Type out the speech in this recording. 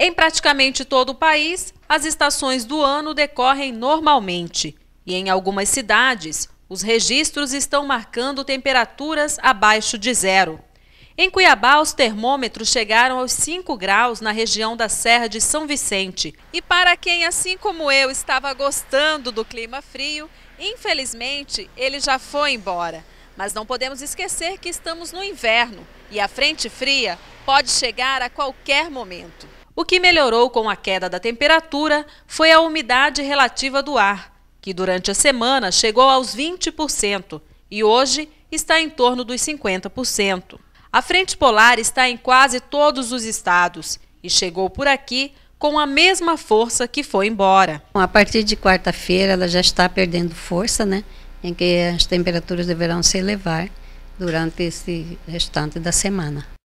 Em praticamente todo o país, as estações do ano decorrem normalmente. E em algumas cidades, os registros estão marcando temperaturas abaixo de zero. Em Cuiabá, os termômetros chegaram aos 5 graus na região da Serra de São Vicente. E para quem, assim como eu, estava gostando do clima frio, infelizmente ele já foi embora. Mas não podemos esquecer que estamos no inverno e a frente fria pode chegar a qualquer momento. O que melhorou com a queda da temperatura foi a umidade relativa do ar, que durante a semana chegou aos 20% e hoje está em torno dos 50%. A frente polar está em quase todos os estados e chegou por aqui com a mesma força que foi embora. A partir de quarta-feira ela já está perdendo força, né? Em que as temperaturas deverão se elevar durante esse restante da semana.